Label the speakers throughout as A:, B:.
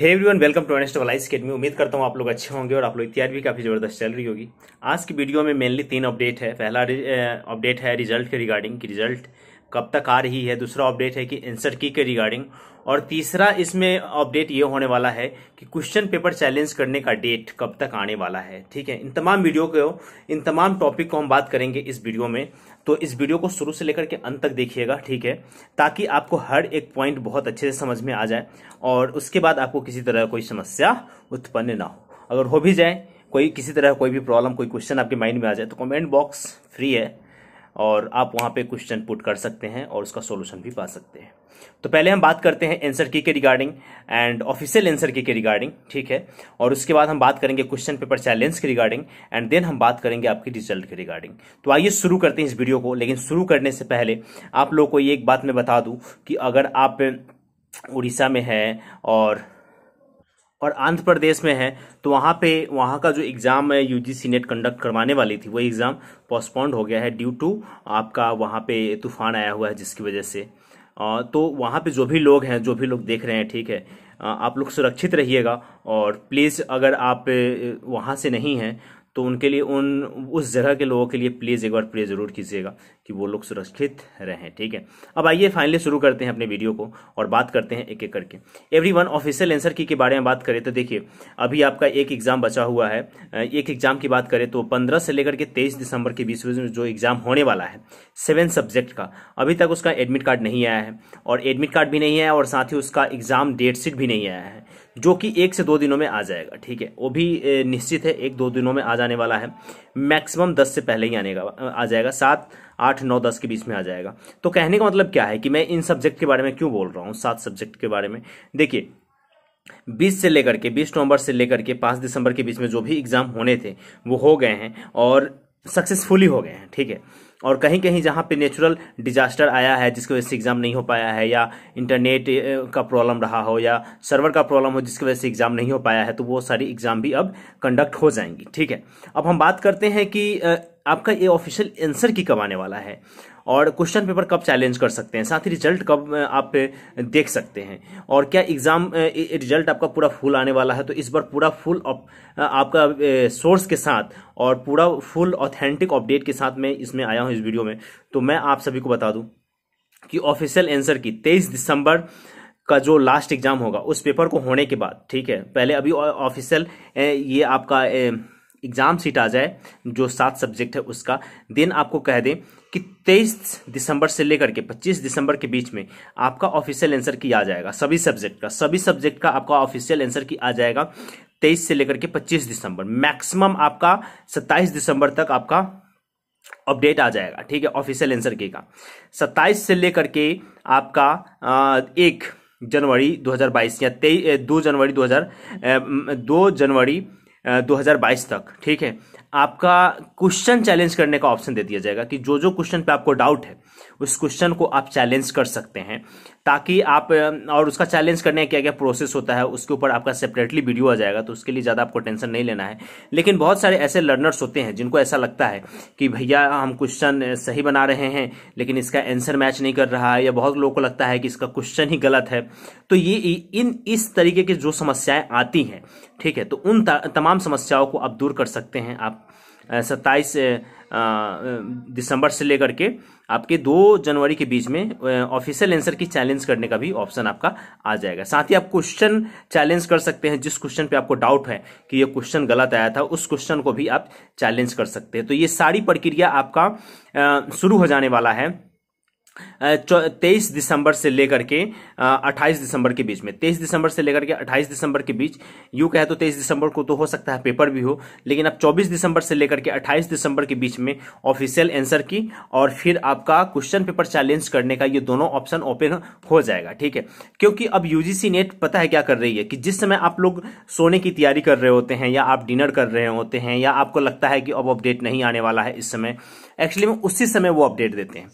A: hey everyone welcome to एनेस्ट वलाइस academy उम्मीद करता हूँ आप लोग अच्छे होंगे और आप लोग तैयारी भी काफ़ी ज़बरदस्त चल रही होगी आज की वीडियो में मेनली तीन अपडेट है पहला अपडेट है रिजल्ट के रिगार्डिंग कि रिजल्ट कब तक आ रही है दूसरा अपडेट है कि एंसर की के रिगार्डिंग और तीसरा इसमें अपडेट ये होने वाला है कि क्वेश्चन पेपर चैलेंज करने का डेट कब तक आने वाला है ठीक है इन तमाम वीडियो को इन तमाम टॉपिक को हम बात करेंगे इस वीडियो में तो इस वीडियो को शुरू से लेकर के अंत तक देखिएगा ठीक है ताकि आपको हर एक पॉइंट बहुत अच्छे से समझ में आ जाए और उसके बाद आपको किसी तरह कोई समस्या उत्पन्न ना हो अगर हो भी जाए कोई किसी तरह कोई भी प्रॉब्लम कोई क्वेश्चन आपके माइंड में आ जाए तो कमेंट बॉक्स फ्री है और आप वहाँ पे क्वेश्चन पुट कर सकते हैं और उसका सोल्यूशन भी पा सकते हैं तो पहले हम बात करते हैं एंसर की के रिगार्डिंग एंड ऑफिशियल एंसर की के रिगार्डिंग ठीक है और उसके बाद हम बात करेंगे क्वेश्चन पेपर चैलेंज के रिगार्डिंग एंड देन हम बात करेंगे आपकी रिजल्ट के रिगार्डिंग तो आइए शुरू करते हैं इस वीडियो को लेकिन शुरू करने से पहले आप लोग को ये एक बात मैं बता दूँ कि अगर आप उड़ीसा में हैं और और आंध्र प्रदेश में है तो वहाँ पे वहाँ का जो एग्ज़ाम है यूजीसी नेट कंडक्ट करवाने वाली थी वो एग्ज़ाम पोस्टपोन्ड हो गया है ड्यू टू आपका वहाँ पे तूफान आया हुआ है जिसकी वजह से तो वहाँ पे जो भी लोग हैं जो भी लोग देख रहे हैं ठीक है आप लोग सुरक्षित रहिएगा और प्लीज़ अगर आप वहाँ से नहीं हैं तो उनके लिए उन उस जगह के लोगों के लिए प्लीज़ एक बार प्रे ज़रूर कीजिएगा कि वो लोग सुरक्षित रहें ठीक है अब आइए फाइनली शुरू करते हैं अपने वीडियो को और बात करते हैं एक एक करके एवरी वन ऑफिशियल एंसर की के बारे में बात करें तो देखिए अभी आपका एक एग्ज़ाम बचा हुआ है एक एग्ज़ाम की बात करें तो पंद्रह से लेकर के तेईस दिसंबर के बीच में जो एग्ज़ाम होने वाला है सेवन सब्जेक्ट का अभी तक उसका एडमिट कार्ड नहीं आया है और एडमिट कार्ड भी नहीं आया और साथ ही उसका एग्ज़ाम डेट शीट भी नहीं आया है जो कि एक से दो दिनों में आ जाएगा ठीक है वो भी निश्चित है एक दो दिनों में आ जाने वाला है मैक्सिमम दस से पहले ही आने का आ जाएगा सात आठ नौ दस के बीच में आ जाएगा तो कहने का मतलब क्या है कि मैं इन सब्जेक्ट के बारे में क्यों बोल रहा हूँ सात सब्जेक्ट के बारे में देखिए 20 से लेकर के 20 नवंबर से लेकर के 5 दिसंबर के बीच में जो भी एग्ज़ाम होने थे वो हो गए हैं और सक्सेसफुली हो गए हैं ठीक है और कहीं कहीं जहाँ पे नेचुरल डिजास्टर आया है जिसकी वजह से एग्ज़ाम नहीं हो पाया है या इंटरनेट का प्रॉब्लम रहा हो या सर्वर का प्रॉब्लम हो जिसकी वजह से एग्ज़ाम नहीं हो पाया है तो वो सारी एग्ज़ाम भी अब कंडक्ट हो जाएंगी ठीक है अब हम बात करते हैं कि आपका ये ऑफिशियल आंसर की कब आने वाला है और क्वेश्चन पेपर कब चैलेंज कर सकते हैं साथ ही रिजल्ट कब आप देख सकते हैं और क्या एग्जाम रिजल्ट आपका पूरा फुल आने वाला है तो इस बार पूरा फुल आपका सोर्स के साथ और पूरा फुल ऑथेंटिक अपडेट के साथ मैं इसमें आया हूँ इस वीडियो में तो मैं आप सभी को बता दूँ कि ऑफिशियल एंसर की तेईस दिसंबर का जो लास्ट एग्जाम होगा उस पेपर को होने के बाद ठीक है पहले अभी ऑफिशियल ये आपका एग्ज़ाम सीट आ जाए जो सात सब्जेक्ट है उसका देन आपको कह दें कि 23 दिसंबर से लेकर के 25 दिसंबर के बीच में आपका ऑफिशियल आंसर की आ जाएगा सभी सब्जेक्ट का सभी सब्जेक्ट का आपका ऑफिशियल आंसर की आ जाएगा 23 से लेकर के 25 दिसंबर मैक्सिमम आपका 27 दिसंबर तक आपका अपडेट आ जाएगा ठीक है ऑफिशियल आंसर के का सत्ताईस से लेकर के आपका एक जनवरी 2022 या तेईस दो जनवरी 2000 दो जनवरी 2022 तक ठीक है आपका क्वेश्चन चैलेंज करने का ऑप्शन दे दिया जाएगा कि जो जो क्वेश्चन पे आपको डाउट है उस क्वेश्चन को आप चैलेंज कर सकते हैं ताकि आप और उसका चैलेंज करने का क्या क्या प्रोसेस होता है उसके ऊपर आपका सेपरेटली वीडियो आ जाएगा तो उसके लिए ज़्यादा आपको टेंशन नहीं लेना है लेकिन बहुत सारे ऐसे लर्नर्स होते हैं जिनको ऐसा लगता है कि भैया हम क्वेश्चन सही बना रहे हैं लेकिन इसका आंसर मैच नहीं कर रहा है या बहुत लोगों को लगता है कि इसका क्वेश्चन ही गलत है तो ये इन इस तरीके की जो समस्याएं आती हैं ठीक है तो उन तमाम समस्याओं को आप दूर कर सकते हैं आप सत्ताईस दिसंबर से लेकर के आपके दो जनवरी के बीच में ऑफिशियल आंसर की चैलेंज करने का भी ऑप्शन आपका आ जाएगा साथ ही आप क्वेश्चन चैलेंज कर सकते हैं जिस क्वेश्चन पे आपको डाउट है कि ये क्वेश्चन गलत आया था उस क्वेश्चन को भी आप चैलेंज कर सकते हैं तो ये सारी प्रक्रिया आपका शुरू हो जाने वाला है तेईस दिसंबर से लेकर के अट्ठाईस दिसंबर के बीच में तेईस दिसंबर से लेकर के अट्ठाईस दिसंबर के बीच यू कहे तो तेईस दिसंबर को तो हो सकता है पेपर भी हो लेकिन आप चौबीस दिसंबर से लेकर के अट्ठाईस दिसंबर के बीच में ऑफिशियल आंसर की और फिर आपका क्वेश्चन पेपर चैलेंज करने का ये दोनों ऑप्शन ओपन हो जाएगा ठीक है क्योंकि अब यूजीसी नेट पता है क्या कर रही है कि जिस समय आप लोग सोने की तैयारी कर रहे होते हैं या आप डिनर कर रहे होते हैं या आपको लगता है कि अब अपडेट नहीं आने वाला है इस समय एक्चुअली में उसी समय वो अपडेट देते हैं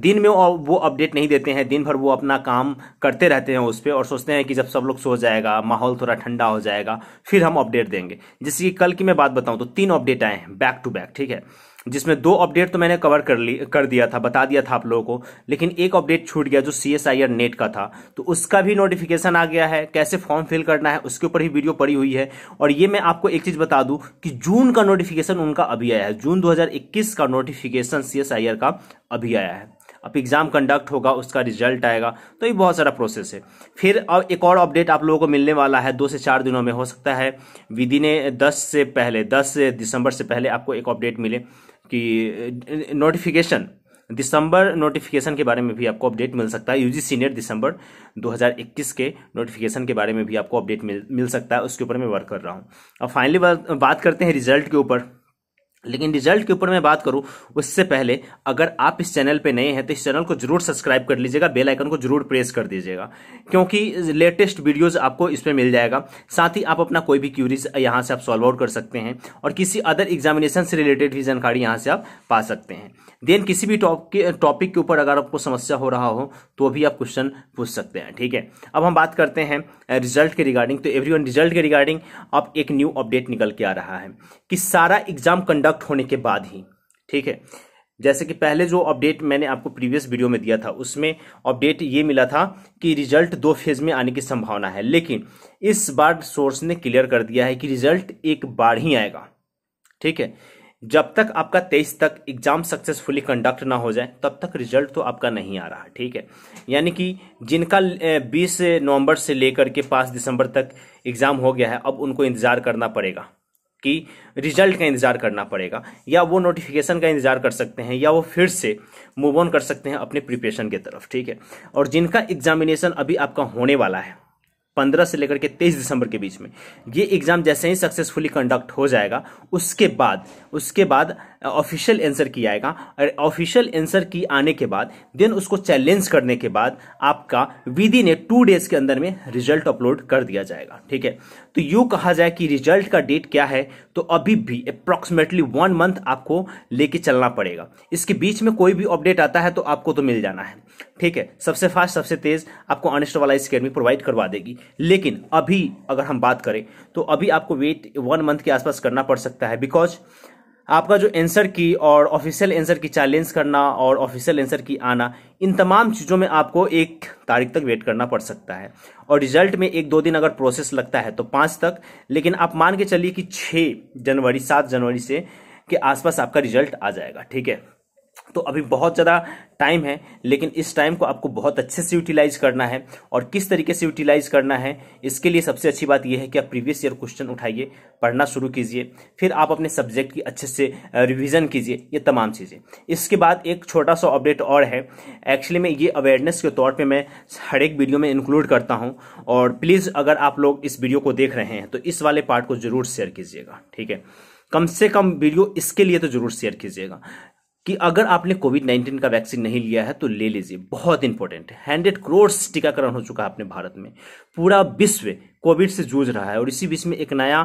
A: दिन में वो अपडेट नहीं देते हैं दिन भर वो अपना काम करते रहते हैं उस पर और सोचते हैं कि जब सब लोग सो जाएगा माहौल थोड़ा ठंडा हो जाएगा फिर हम अपडेट देंगे जैसे कि कल की मैं बात बताऊँ तो तीन अपडेट आए हैं बैक टू बैक ठीक है जिसमें दो अपडेट तो मैंने कवर कर ली कर दिया था बता दिया था आप लोगों को लेकिन एक अपडेट छूट गया जो C S I R NET का था तो उसका भी नोटिफिकेशन आ गया है कैसे फॉर्म फिल करना है उसके ऊपर ही वीडियो पड़ी हुई है और ये मैं आपको एक चीज़ बता दूं कि जून का नोटिफिकेशन उनका अभी आया है जून 2021 का notification C S I R का अभी आया है अब एग्ज़ाम कंडक्ट होगा उसका रिजल्ट आएगा तो ये बहुत सारा प्रोसेस है फिर अब एक और अपडेट आप लोगों को मिलने वाला है दो से चार दिनों में हो सकता है विद इन दस से पहले दस दिसंबर से पहले आपको एक अपडेट मिले कि नोटिफिकेशन दिसंबर नोटिफिकेशन के बारे में भी आपको अपडेट मिल सकता है यूजी सीनियर दिसंबर 2021 के नोटिफिकेशन के बारे में भी आपको अपडेट मिल मिल सकता है उसके ऊपर मैं वर्क कर रहा हूँ अब फाइनली बात करते हैं रिजल्ट के ऊपर लेकिन रिजल्ट के ऊपर मैं बात करूं उससे पहले अगर आप इस चैनल पे नए हैं तो इस चैनल को जरूर सब्सक्राइब कर लीजिएगा बेल आइकन को जरूर प्रेस कर दीजिएगा क्योंकि लेटेस्ट वीडियोस आपको इसमें मिल जाएगा साथ ही आप अपना कोई भी क्यूरीज यहां से आप सॉल्व आउट कर सकते हैं और किसी अदर एग्जामिनेशन से रिलेटेड भी जानकारी यहाँ से आप पा सकते हैं देन किसी भी टॉपिक के ऊपर अगर आपको समस्या हो रहा हो तो भी आप क्वेश्चन पूछ सकते हैं ठीक है अब हम बात करते हैं रिजल्ट के रिगार्डिंग तो एवरी रिजल्ट के रिगार्डिंग अब एक न्यू अपडेट निकल के आ रहा है कि सारा एग्जाम कंडक्ट सख्त होने के बाद ही ठीक है जैसे कि पहले जो अपडेट मैंने आपको प्रीवियस वीडियो में दिया था उसमें अपडेट ये मिला था कि रिजल्ट दो फेज में आने की संभावना है लेकिन इस बार सोर्स ने क्लियर कर दिया है कि रिजल्ट एक बार ही आएगा ठीक है जब तक आपका तेईस तक एग्जाम सक्सेसफुली कंडक्ट ना हो जाए तब तक रिजल्ट तो आपका नहीं आ रहा ठीक है यानी कि जिनका 20 नवंबर से लेकर के 5 दिसंबर तक एग्जाम हो गया है अब उनको इंतजार करना पड़ेगा की रिजल्ट का इंतज़ार करना पड़ेगा या वो नोटिफिकेशन का इंतज़ार कर सकते हैं या वो फिर से मूव ऑन कर सकते हैं अपने प्रिपरेशन की तरफ ठीक है और जिनका एग्जामिनेशन अभी आपका होने वाला है पंद्रह से लेकर के तेईस दिसंबर के बीच में ये एग्ज़ाम जैसे ही सक्सेसफुली कंडक्ट हो जाएगा उसके बाद उसके बाद ऑफिशियल आंसर की आएगा और ऑफिशियल आंसर की आने के बाद देन उसको चैलेंज करने के बाद आपका within a two days के अंदर में रिजल्ट अपलोड कर दिया जाएगा ठीक है तो यू कहा जाए कि रिजल्ट का डेट क्या है तो अभी भी अप्रोक्सीमेटली वन मंथ आपको लेके चलना पड़ेगा इसके बीच में कोई भी अपडेट आता है तो आपको तो मिल जाना है ठीक है सबसे फास्ट सबसे तेज आपको अनिस्ट वाला स्केडमी प्रोवाइड करवा देगी लेकिन अभी अगर हम बात करें तो अभी आपको वेट वन मंथ के आसपास करना पड़ सकता है बिकॉज आपका जो आंसर की और ऑफिशियल आंसर की चैलेंज करना और ऑफिशियल आंसर की आना इन तमाम चीज़ों में आपको एक तारीख तक वेट करना पड़ सकता है और रिजल्ट में एक दो दिन अगर प्रोसेस लगता है तो पाँच तक लेकिन आप मान के चलिए कि छः जनवरी सात जनवरी से के आसपास आपका रिजल्ट आ जाएगा ठीक है तो अभी बहुत ज़्यादा टाइम है लेकिन इस टाइम को आपको बहुत अच्छे से यूटिलाइज करना है और किस तरीके से यूटिलाइज करना है इसके लिए सबसे अच्छी बात यह है कि आप प्रीवियस ईयर क्वेश्चन उठाइए पढ़ना शुरू कीजिए फिर आप अपने सब्जेक्ट की अच्छे से रिवीजन कीजिए ये तमाम चीज़ें इसके बाद एक छोटा सा अपडेट और है एक्चुअली में ये अवेयरनेस के तौर पर मैं हर एक वीडियो में इंक्लूड करता हूँ और प्लीज़ अगर आप लोग इस वीडियो को देख रहे हैं तो इस वाले पार्ट को जरूर शेयर कीजिएगा ठीक है कम से कम वीडियो इसके लिए तो जरूर शेयर कीजिएगा कि अगर आपने कोविड नाइन्टीन का वैक्सीन नहीं लिया है तो ले लीजिए बहुत इंपॉर्टेंट है हंड्रेड करोड़ टीकाकरण हो चुका है अपने भारत में पूरा विश्व कोविड से जूझ रहा है और इसी बीच में एक नया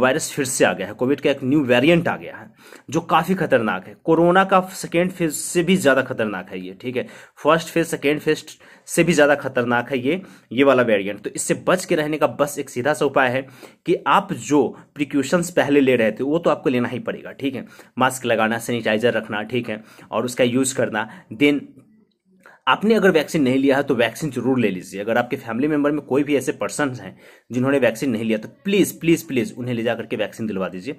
A: वायरस फिर से आ गया है कोविड का एक न्यू वेरिएंट आ गया है जो काफ़ी खतरनाक है कोरोना का सेकेंड फेज से भी ज़्यादा खतरनाक है ये ठीक है फर्स्ट फेज सेकेंड फेज से भी ज़्यादा खतरनाक है ये ये वाला वेरिएंट तो इससे बच के रहने का बस एक सीधा सा उपाय है कि आप जो प्रिक्यूशंस पहले ले रहे थे वो तो आपको लेना ही पड़ेगा ठीक है मास्क लगाना सैनिटाइजर रखना ठीक है और उसका यूज़ करना देन आपने अगर वैक्सीन नहीं लिया है तो वैक्सीन जरूर ले लीजिए अगर आपके फैमिली मेम्बर में कोई भी ऐसे पर्सन हैं जिन्होंने वैक्सीन नहीं लिया तो प्लीज़ प्लीज़ प्लीज़ उन्हें ले जा करके वैक्सीन दिलवा दीजिए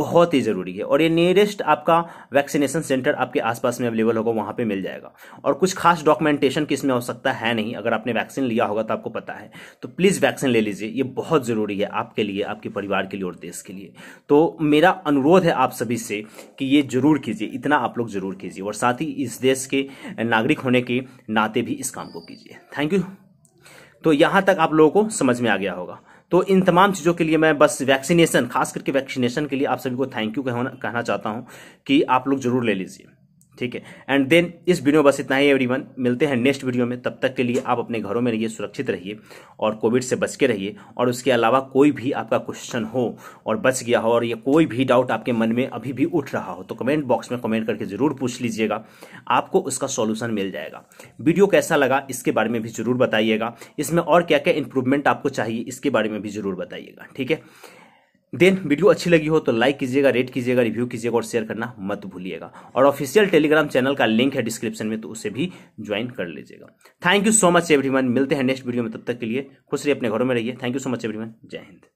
A: बहुत ही ज़रूरी है और ये नियरेस्ट आपका वैक्सीनेशन सेंटर आपके आसपास में अवेलेबल होगा वहाँ पर मिल जाएगा और कुछ खास डॉक्यूमेंटेशन की इसमें आवश्यकता है नहीं अगर आपने वैक्सीन लिया होगा तो आपको पता है तो प्लीज़ वैक्सीन ले लीजिए ये बहुत ज़रूरी है आपके लिए आपके परिवार के लिए और देश के लिए तो मेरा अनुरोध है आप सभी से कि ये जरूर कीजिए इतना आप लोग जरूर कीजिए और साथ ही इस देश के नागरिक होने की नाते भी इस काम को कीजिए थैंक यू तो यहां तक आप लोगों को समझ में आ गया होगा तो इन तमाम चीज़ों के लिए मैं बस वैक्सीनेशन खास करके वैक्सीनेशन के लिए आप सभी को थैंक यू कहना चाहता हूं कि आप लोग जरूर ले लीजिए ठीक है एंड देन इस वीडियो में बस इतना ही एवरीवन मिलते हैं नेक्स्ट वीडियो में तब तक के लिए आप अपने घरों में रहिए सुरक्षित रहिए और कोविड से बच के रहिए और उसके अलावा कोई भी आपका क्वेश्चन हो और बच गया हो और ये कोई भी डाउट आपके मन में अभी भी उठ रहा हो तो कमेंट बॉक्स में कमेंट करके ज़रूर पूछ लीजिएगा आपको उसका सोल्यूशन मिल जाएगा वीडियो कैसा लगा इसके बारे में भी ज़रूर बताइएगा इसमें और क्या क्या इंप्रूवमेंट आपको चाहिए इसके बारे में भी ज़रूर बताइएगा ठीक है देन वीडियो अच्छी लगी हो तो लाइक कीजिएगा रेट कीजिएगा रिव्यू कीजिएगा और शेयर करना मत भूलिएगा और ऑफिशियल टेलीग्राम चैनल का लिंक है डिस्क्रिप्शन में तो उसे भी ज्वाइन कर लीजिएगा thank you so much everyone मिलते हैं नेक्स्ट वीडियो में तब तक के लिए खुश रहिए अपने घरों में रहिए thank you so much everyone जय हिंद